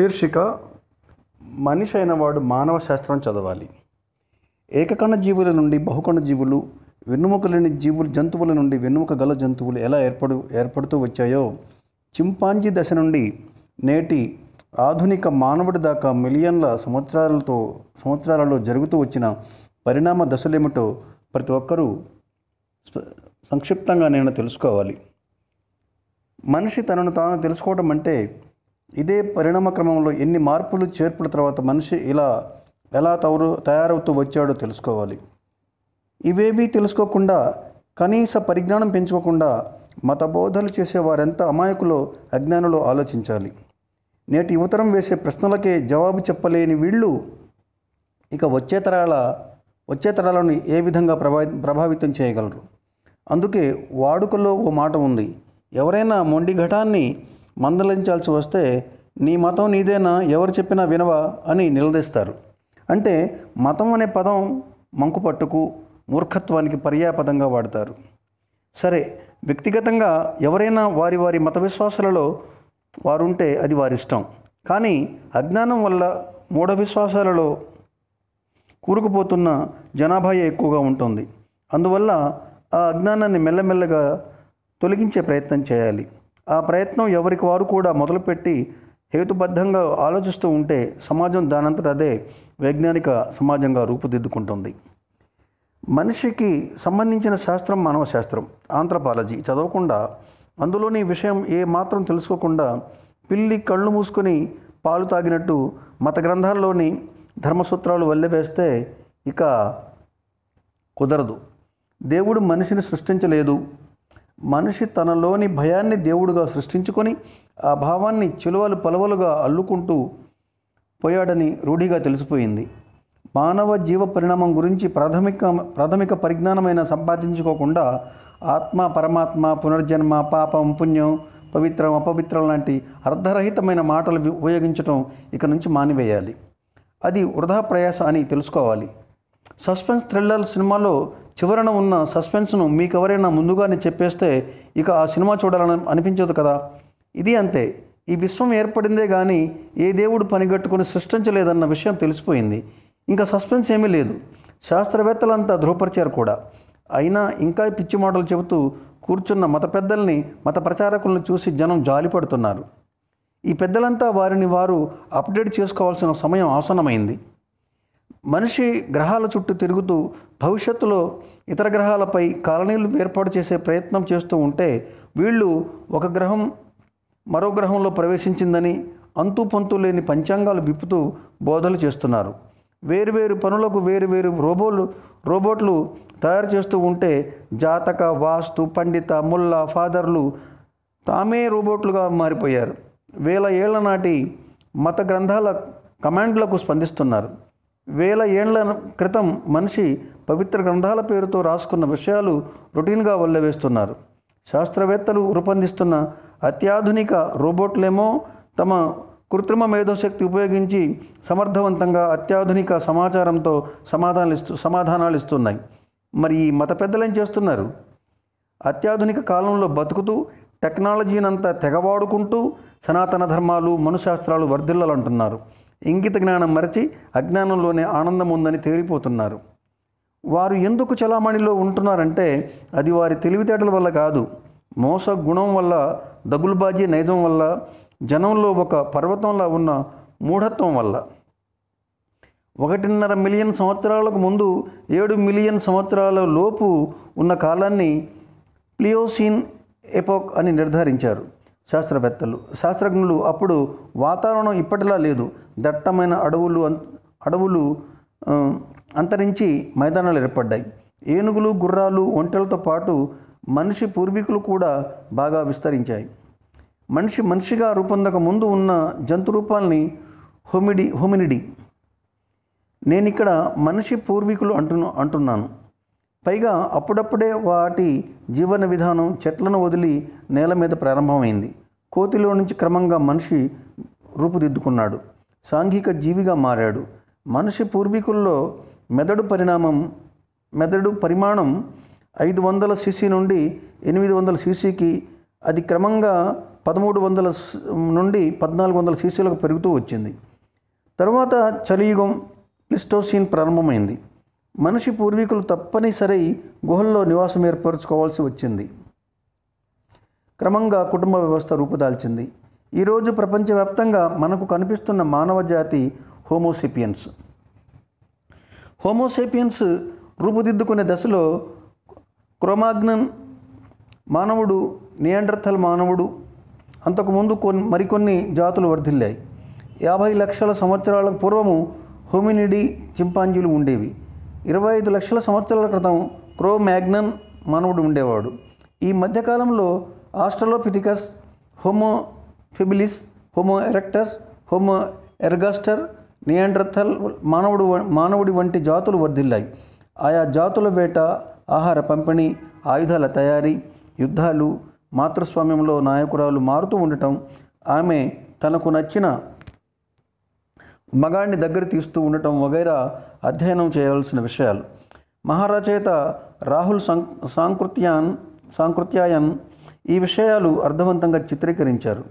శీర్షిక మనిషి అయినవాడు మానవ శాస్త్రం చదవాలి ఏకకణ జీవుల నుండి బహుకణ జీవులు వెన్నుముక లేని జీవులు జంతువుల నుండి వెన్నుముక గల జంతువులు ఎలా ఏర్పడు ఏర్పడుతూ వచ్చాయో చింపాంజీ దశ నుండి నేటి ఆధునిక మానవుడి దాకా మిలియన్ల సంవత్సరాలతో సంవత్సరాలలో జరుగుతూ వచ్చిన పరిణామ దశలేమిటో ప్రతి ఒక్కరూ సంక్షిప్తంగా నేను తెలుసుకోవాలి మనిషి తనను తాను తెలుసుకోవడం అంటే ఇదే పరిణామ క్రమంలో ఎన్ని మార్పులు చేర్పుల తర్వాత మనిషి ఇలా ఎలా తవరు తయారవుతూ వచ్చాడో తెలుసుకోవాలి ఇవేమీ తెలుసుకోకుండా కనీస పరిజ్ఞానం పెంచుకోకుండా మత బోధలు చేసే వారెంత అమాయకులో అజ్ఞానులో ఆలోచించాలి నేటి యువతరం వేసే ప్రశ్నలకే జవాబు చెప్పలేని వీళ్ళు ఇక వచ్చే తరాల వచ్చే తరాలను ఏ విధంగా ప్రభావి ప్రభావితం చేయగలరు అందుకే వాడుకలో ఓ మాట ఉంది ఎవరైనా మొండి ఘటాన్ని మందలించాల్సి వస్తే నీ మతం నీదేనా ఎవరు చెప్పినా వినవా అని నిలదీస్తారు అంటే మతం అనే పదం మంకుపట్టుకు మూర్ఖత్వానికి పర్యాపదంగా వాడతారు సరే వ్యక్తిగతంగా ఎవరైనా వారి వారి మత విశ్వాసాలలో వారుంటే అది వారిష్టం కానీ అజ్ఞానం వల్ల మూఢ విశ్వాసాలలో కూరుకుపోతున్న జనాభా ఎక్కువగా ఉంటుంది అందువల్ల ఆ అజ్ఞానాన్ని మెల్లమెల్లగా తొలగించే ప్రయత్నం చేయాలి ఆ ప్రయత్నం ఎవరికి వారు కూడా మొదలుపెట్టి హేతుబద్ధంగా ఆలోచిస్తూ ఉంటే సమాజం దానంతట అదే వైజ్ఞానిక సమాజంగా రూపుదిద్దుకుంటుంది మనిషికి సంబంధించిన శాస్త్రం మానవ శాస్త్రం ఆంథ్రపాలజీ చదవకుండా అందులోని విషయం ఏ మాత్రం తెలుసుకోకుండా పిల్లి కళ్ళు మూసుకొని పాలు తాగినట్టు మత గ్రంథాల్లోని ధర్మసూత్రాలు వల్లెవేస్తే ఇక కుదరదు దేవుడు మనిషిని సృష్టించలేదు మనిషి తనలోని భయాన్ని దేవుడుగా సృష్టించుకొని ఆ భావాన్ని చిలువలు పొలవలుగా అల్లుకుంటూ పోయాడని రూఢిగా తెలిసిపోయింది మానవ జీవ పరిణామం గురించి ప్రాథమిక ప్రాథమిక పరిజ్ఞానమైన సంపాదించుకోకుండా ఆత్మ పరమాత్మ పునర్జన్మ పాపం పుణ్యం పవిత్రం అపవిత్రం లాంటి అర్ధరహితమైన మాటలు ఉపయోగించడం ఇక నుంచి మానివేయాలి అది వృధా ప్రయాస అని తెలుసుకోవాలి సస్పెన్స్ థ్రిల్లర్ సినిమాలో చివరన ఉన్న సస్పెన్స్ను మీకు ఎవరైనా ముందుగానే చెప్పేస్తే ఇక ఆ సినిమా చూడాలని అనిపించదు కదా ఇది అంతే ఈ విశ్వం ఏర్పడిందే కానీ ఏ దేవుడు పనిగట్టుకుని సృష్టించలేదన్న విషయం తెలిసిపోయింది ఇంకా సస్పెన్స్ ఏమీ లేదు శాస్త్రవేత్తలంతా ధృవపరిచారు కూడా అయినా ఇంకా పిచ్చి మాటలు చెబుతూ కూర్చున్న మత పెద్దల్ని మత ప్రచారకులను చూసి జనం జాలిపడుతున్నారు ఈ పెద్దలంతా వారిని వారు అప్డేట్ చేసుకోవాల్సిన సమయం ఆసనమైంది మనిషి గ్రహాల చుట్టూ తిరుగుతూ భవిష్యత్తులో ఇతర గ్రహాలపై కాలనీలు ఏర్పాటు చేసే ప్రయత్నం చేస్తూ ఉంటే వీళ్ళు ఒక గ్రహం మరో గ్రహంలో ప్రవేశించిందని అంతు పంతు లేని పంచాంగాలు విప్పుతూ బోధలు చేస్తున్నారు వేరువేరు పనులకు వేరువేరు రోబోలు రోబోట్లు తయారు చేస్తూ ఉంటే జాతక వాస్తు పండిత ముల్లా ఫాదర్లు తామే రోబోట్లుగా మారిపోయారు వేల ఏళ్ల నాటి మత గ్రంథాల కమాండ్లకు స్పందిస్తున్నారు వేల ఏండ్ల క్రితం మనిషి పవిత్ర గ్రంథాల పేరుతో రాసుకున్న విషయాలు రొటీన్గా వల్లవేస్తున్నారు శాస్త్రవేత్తలు రూపొందిస్తున్న అత్యాధునిక రోబోట్లేమో తమ కృత్రిమ మేధోశక్తి ఉపయోగించి సమర్థవంతంగా అత్యాధునిక సమాచారంతో సమాధానాలు ఇస్తూ సమాధానాలు ఇస్తున్నాయి మరి ఈ మత పెద్దలు ఏం చేస్తున్నారు అత్యాధునిక కాలంలో బతుకుతూ టెక్నాలజీనంతా తెగవాడుకుంటూ సనాతన ధర్మాలు మనుశాస్త్రాలు వర్ధిల్లాలంటున్నారు ఇంగిత జ్ఞానం మరచి అజ్ఞానంలోనే ఆనందం ఉందని తేలిపోతున్నారు వారు ఎందుకు చలామణిలో ఉంటున్నారంటే అది వారి తెలివితేటల వల్ల కాదు మోస గుణం వల్ల దగులుబాజీ నైజం వల్ల జనంలో ఒక పర్వతంలా ఉన్న మూఢత్వం వల్ల ఒకటిన్నర మిలియన్ సంవత్సరాలకు ముందు ఏడు మిలియన్ సంవత్సరాల లోపు ఉన్న కాలాన్ని ప్లియోసిన్ ఎపోక్ అని నిర్ధారించారు శాస్త్రవేత్తలు శాస్త్రజ్ఞులు అప్పుడు వాతావరణం ఇప్పటిలా లేదు దట్టమైన అడవులు అడవులు అంతరించి మైదానాలు ఏర్పడ్డాయి ఏనుగులు గుర్రాలు ఒంటెలతో పాటు మనిషి పూర్వీకులు కూడా బాగా విస్తరించాయి మనిషి మనిషిగా రూపొందక ముందు ఉన్న జంతు రూపాల్ని హోమిడి హోమినిడి నేను ఇక్కడ మనిషి పూర్వీకులు అంటు అంటున్నాను పైగా అప్పుడప్పుడే వాటి జీవన విధానం చెట్లను వదిలి నేల మీద ప్రారంభమైంది కోతిలో నుంచి క్రమంగా మనిషి రూపుదిద్దుకున్నాడు సాంఘిక జీవిగా మారాడు మనిషి పూర్వీకుల్లో మెదడు పరిణామం మెదడు పరిమాణం ఐదు వందల సీసీ నుండి ఎనిమిది వందల సీసీకి అది క్రమంగా పదమూడు వందల నుండి పద్నాలుగు వందల సీసీలకు పెరుగుతూ వచ్చింది తర్వాత చలియుగం ప్లిస్టోసీన్ ప్రారంభమైంది మనిషి పూర్వీకులు తప్పనిసరి గుహల్లో నివాసం ఏర్పరచుకోవాల్సి వచ్చింది క్రమంగా కుటుంబ వ్యవస్థ రూపుదాల్చింది ఈరోజు ప్రపంచవ్యాప్తంగా మనకు కనిపిస్తున్న మానవ జాతి హోమోసేపియన్స్ హోమోసేపియన్స్ రూపుదిద్దుకునే దశలో క్రోమాగ్నన్ మానవుడు నియాండర్థల్ మానవుడు అంతకుముందు కొన్ని మరికొన్ని జాతులు వర్ధిల్లాయి యాభై లక్షల సంవత్సరాల పూర్వము హోమినిడి చింపాంజీలు ఉండేవి ఇరవై ఐదు లక్షల సంవత్సరాల క్రితం క్రోమాగ్నన్ మానవుడు ఉండేవాడు ఈ మధ్యకాలంలో Australopithecus Homo habilis Homo erectus Homo ergaster Neanderthal మానవుడు మానవుడి వంటి జాతులు వర్ధిల్లాయి ఆయా జాతుల వేట ఆహార పంపిణీ ఆయుధాల తయారీ యుద్ధాలు మాతృస్వామ్యంలో నాయకురాలు మారుతూ ఉండటం ఆమె తనకు నచ్చిన మగాణ్ణి దగ్గర తీస్తూ ఉండటం వగైరా అధ్యయనం చేయవలసిన విషయాలు మహారాచేత రాహుల్ సాంకృత్యాన్ సాంకృత్యాయన్ ఈ విషయాలు అర్థవంతంగా చిత్రీకరించారు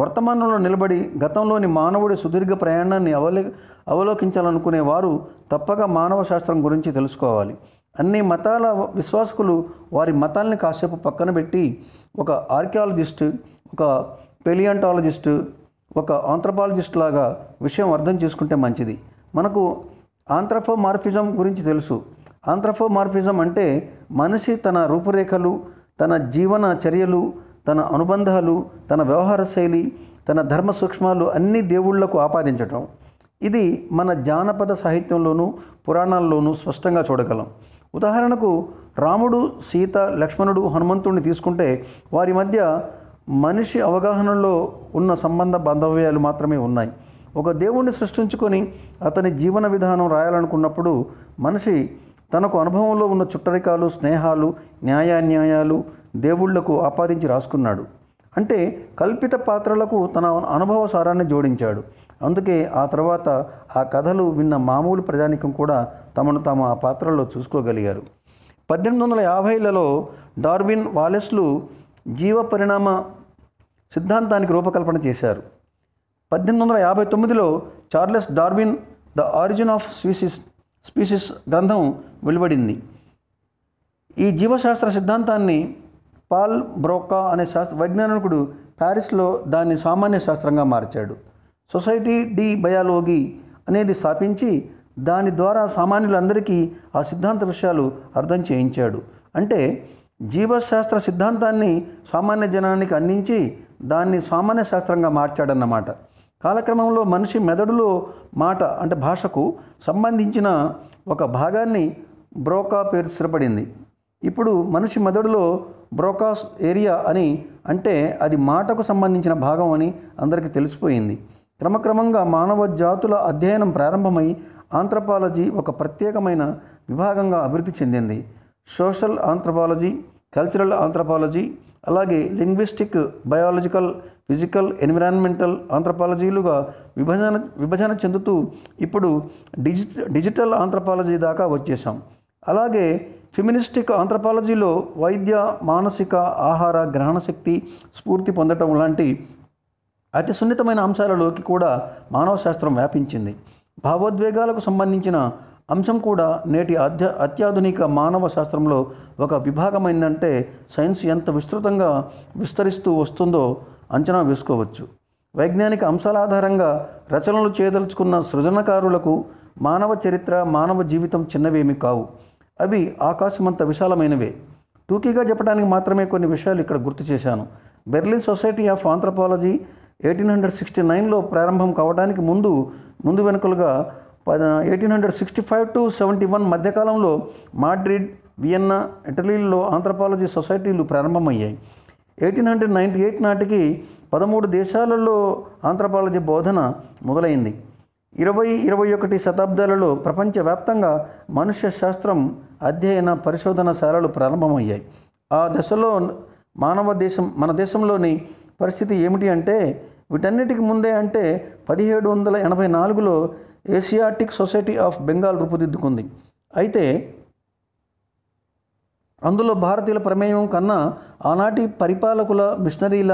వర్తమానంలో నిలబడి గతంలోని మానవుడి సుదీర్ఘ ప్రయాణాన్ని అవలే అవలోకించాలనుకునే వారు తప్పక మానవ శాస్త్రం గురించి తెలుసుకోవాలి అన్ని మతాల విశ్వాసకులు వారి మతాల్ని కాసేపు పక్కన పెట్టి ఒక ఆర్కియాలజిస్ట్ ఒక పెలియాంటాలజిస్ట్ ఒక ఆంథ్రపాలజిస్ట్ లాగా విషయం అర్థం చేసుకుంటే మంచిది మనకు ఆంథ్రఫోమార్ఫిజం గురించి తెలుసు ఆంథ్రఫోమార్ఫిజం అంటే మనిషి తన రూపురేఖలు తన జీవన చర్యలు తన అనుబంధాలు తన వ్యవహార శైలి తన ధర్మ సూక్ష్మాలు అన్ని దేవుళ్లకు ఆపాదించటం ఇది మన జానపద సాహిత్యంలోనూ పురాణాల్లోనూ స్పష్టంగా చూడగలం ఉదాహరణకు రాముడు సీత లక్ష్మణుడు హనుమంతుడిని తీసుకుంటే వారి మధ్య మనిషి అవగాహనలో ఉన్న సంబంధ బాంధవ్యాలు మాత్రమే ఉన్నాయి ఒక దేవుణ్ణి సృష్టించుకొని అతని జీవన విధానం రాయాలనుకున్నప్పుడు మనిషి తనకు అనుభవంలో ఉన్న చుట్టరికాలు స్నేహాలు న్యాయాన్యాయాలు దేవుళ్లకు ఆపాదించి రాసుకున్నాడు అంటే కల్పిత పాత్రలకు తన అనుభవ సారాన్ని జోడించాడు అందుకే ఆ తర్వాత ఆ కథలు విన్న మామూలు ప్రజానికం కూడా తమను తాము ఆ పాత్రల్లో చూసుకోగలిగారు పద్దెనిమిది వందల యాభైలలో డార్విన్ వాలెస్లు జీవ పరిణామ సిద్ధాంతానికి రూపకల్పన చేశారు పద్దెనిమిది వందల యాభై తొమ్మిదిలో Charles Darwin the origin of స్వీసిస్ స్పీసీస్ గ్రంథం వెలువడింది ఈ జీవశాస్త్ర సిద్ధాంతాన్ని పాల్ బ్రోకా అనే శాస్త్ర వైజ్ఞానికుడు ప్యారిస్లో దాన్ని సామాన్య శాస్త్రంగా మార్చాడు సొసైటీ డి బయాలజీ అనేది స్థాపించి దాని ద్వారా సామాన్యులందరికీ ఆ సిద్ధాంత విషయాలు అర్థం చేయించాడు అంటే జీవశాస్త్ర సిద్ధాంతాన్ని సామాన్య జనానికి అందించి దాన్ని సామాన్య శాస్త్రంగా మార్చాడన్నమాట కాలక్రమంలో మనిషి మెదడులో మాట అంటే భాషకు సంబంధించిన ఒక భాగాన్ని బ్రోకా పేరు స్థిరపడింది ఇప్పుడు మనిషి మెదడులో బ్రోకాస్ ఏరియా అని అంటే అది మాటకు సంబంధించిన భాగం అని అందరికీ తెలిసిపోయింది క్రమక్రమంగా మానవ జాతుల అధ్యయనం ప్రారంభమై ఆంథ్రపాలజీ ఒక ప్రత్యేకమైన విభాగంగా అభివృద్ధి చెందింది సోషల్ ఆంథ్రపాలజీ కల్చరల్ ఆంథ్రపాలజీ అలాగే లింగ్విస్టిక్ బయాలజికల్ ఫిజికల్ ఎన్విరాన్మెంటల్ ఆంథ్రపాలజీలుగా విభజన విభజన చెందుతూ ఇప్పుడు డిజి డిజిటల్ ఆంథ్రపాలజీ దాకా వచ్చేసాం అలాగే ఫెమినిస్టిక్ ఆంథ్రపాలజీలో వైద్య మానసిక ఆహార గ్రహణ శక్తి స్ఫూర్తి పొందటం లాంటి అతి సున్నితమైన అంశాలలోకి కూడా మానవ శాస్త్రం వ్యాపించింది భావోద్వేగాలకు సంబంధించిన అంశం కూడా నేటి అధ్య అత్యాధునిక మానవ శాస్త్రంలో ఒక విభాగమైందంటే సైన్స్ ఎంత విస్తృతంగా విస్తరిస్తూ వస్తుందో అంచనా వేసుకోవచ్చు వైజ్ఞానిక అంశాల ఆధారంగా రచనలు చేయదలుచుకున్న సృజనకారులకు మానవ చరిత్ర మానవ జీవితం చిన్నవేమి కావు అవి ఆకాశమంత విశాలమైనవే టూకీగా చెప్పడానికి మాత్రమే కొన్ని విషయాలు ఇక్కడ గుర్తు చేశాను Berlin society of anthropology eighteen hundred sixty నైన్లో ప్రారంభం కావడానికి ముందు ముందు వెనుకలుగా eighteen hundred sixty five to seventy one మధ్యకాలంలో మాడ్రిడ్ వియన్నా ఇటలీల్లో ఆంథ్రపాలజీ సొసైటీలు ప్రారంభమయ్యాయి ఎయిటీన్ హండ్రెడ్ నైంటీ ఎయిట్ నాటికి పదమూడు దేశాలలో ఆంథ్రపాలజీ బోధన మొదలైంది ఇరవై ఇరవై ఒకటి శతాబ్దాలలో ప్రపంచవ్యాప్తంగా మనుష్య శాస్త్రం అధ్యయన పరిశోధనశాలలు ప్రారంభమయ్యాయి ఆ దశలో మానవ దేశం మన దేశంలోని పరిస్థితి ఏమిటి అంటే వీటన్నిటికి ముందే అంటే పదిహేడు వందల ఎనభై నాలుగులో ఏషియాటిక్ సొసైటీ ఆఫ్ బెంగాల్ రూపుదిద్దుకుంది అయితే అందులో భారతీయుల ప్రమేయం కన్నా ఆనాటి పరిపాలకుల మిషనరీల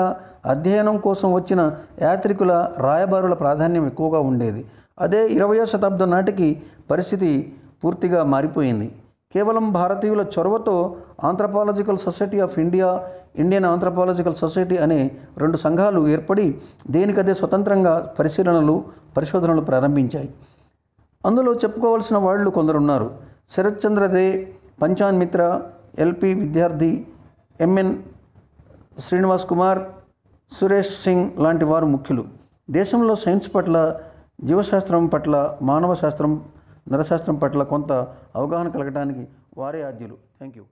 అధ్యయనం కోసం వచ్చిన యాత్రికుల రాయబారుల ప్రాధాన్యం ఎక్కువగా ఉండేది అదే ఇరవయో శతాబ్దం నాటికి పరిస్థితి పూర్తిగా మారిపోయింది కేవలం భారతీయుల చొరవతో anthropological society of India Indian anthropological society అనే రెండు సంఘాలు ఏర్పడి దేనికదే స్వతంత్రంగా పరిశీలనలు పరిశోధనలు ప్రారంభించాయి అందులో చెప్పుకోవాల్సిన వాళ్ళు కొందరున్నారు శరత్చంద్ర రే పంచాన్మిత్ర ఎల్పి విద్యార్థి ఎంఎన్ శ్రీనివాస్ కుమార్ సురేష్ సింగ్ లాంటి వారు ముఖ్యులు దేశంలో సైన్స్ పట్ల జీవశాస్త్రం పట్ల మానవ శాస్త్రం నరశాస్త్రం పట్ల కొంత అవగాహన కలగడానికి వారే ఆద్యులు థ్యాంక్ యూ